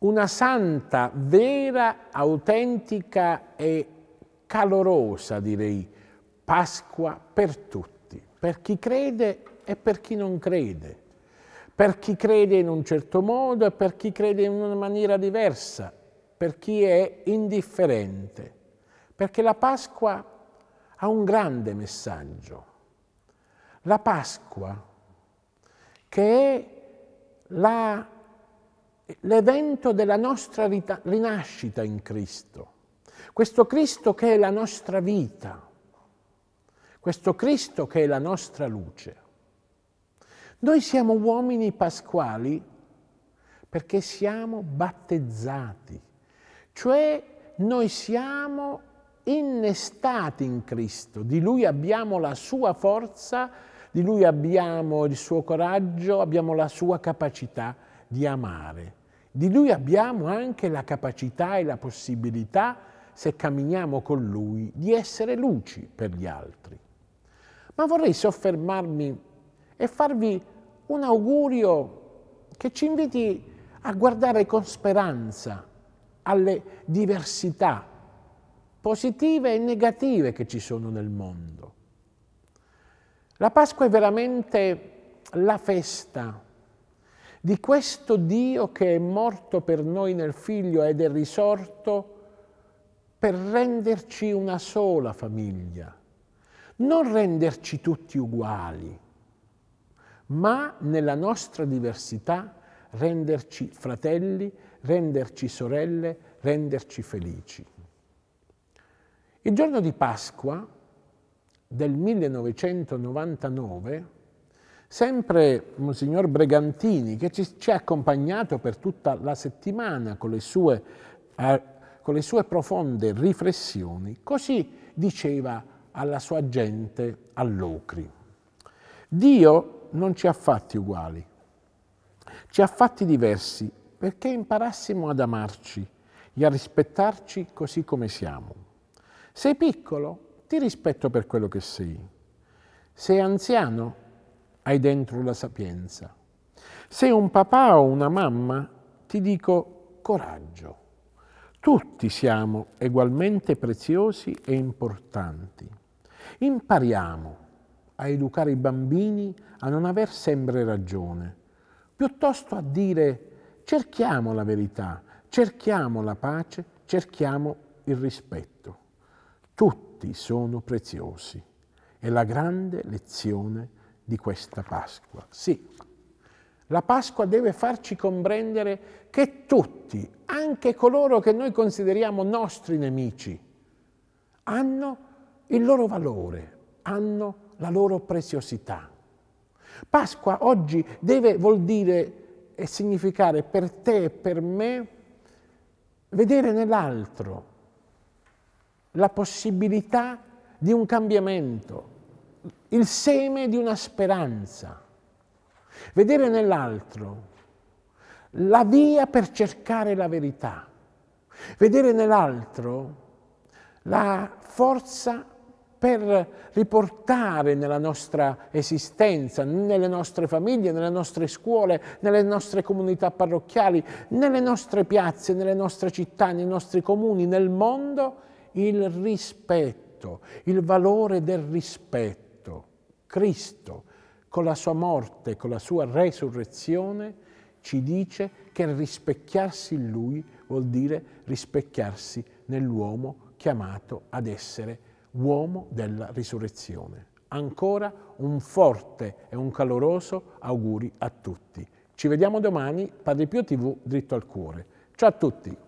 una santa vera, autentica e calorosa, direi, Pasqua per tutti, per chi crede e per chi non crede, per chi crede in un certo modo e per chi crede in una maniera diversa, per chi è indifferente, perché la Pasqua ha un grande messaggio. La Pasqua che è la l'evento della nostra rita- rinascita in Cristo. Questo Cristo che è la nostra vita, questo Cristo che è la nostra luce. Noi siamo uomini pasquali perché siamo battezzati, cioè noi siamo innestati in Cristo, di Lui abbiamo la sua forza, di Lui abbiamo il suo coraggio, abbiamo la sua capacità di amare. Di lui abbiamo anche la capacità e la possibilità, se camminiamo con lui, di essere luci per gli altri. Ma vorrei soffermarmi e farvi un augurio che ci inviti a guardare con speranza alle diversità positive e negative che ci sono nel mondo. La Pasqua è veramente la festa di questo Dio che è morto per noi nel Figlio ed è risorto per renderci una sola famiglia, non renderci tutti uguali, ma nella nostra diversità renderci fratelli, renderci sorelle, renderci felici. Il giorno di Pasqua del 1999 Sempre Monsignor mm, Bregantini, che ci, ci ha accompagnato per tutta la settimana con le sue, eh, con le sue profonde riflessioni, così diceva alla sua gente a Locri. Dio non ci ha fatti uguali, ci ha fatti diversi perché imparassimo ad amarci e a rispettarci così come siamo. Sei piccolo, ti rispetto per quello che sei. Sei anziano, hai dentro la sapienza. Sei un papà o una mamma, ti dico coraggio. Tutti siamo ugualmente preziosi e importanti. Impariamo a educare i bambini a non aver sempre ragione, piuttosto a dire cerchiamo la verità, cerchiamo la pace, cerchiamo il rispetto. Tutti sono preziosi. È la grande lezione di questa Pasqua. Sì, la Pasqua deve farci comprendere che tutti, anche coloro che noi consideriamo nostri nemici, hanno il loro valore, hanno la loro preziosità. Pasqua oggi deve vuol dire e significare per te e per me vedere nell'altro la possibilità di un cambiamento, il seme di una speranza, vedere nell'altro la via per cercare la verità, vedere nell'altro la forza per riportare nella nostra esistenza, nelle nostre famiglie, nelle nostre scuole, nelle nostre comunità parrocchiali, nelle nostre piazze, nelle nostre città, nei nostri comuni, nel mondo, il rispetto, il valore del rispetto Cristo, con la sua morte, con la sua resurrezione, ci dice che rispecchiarsi in Lui vuol dire rispecchiarsi nell'uomo chiamato ad essere uomo della risurrezione. Ancora un forte e un caloroso auguri a tutti. Ci vediamo domani, Padre Pio TV, dritto al cuore. Ciao a tutti!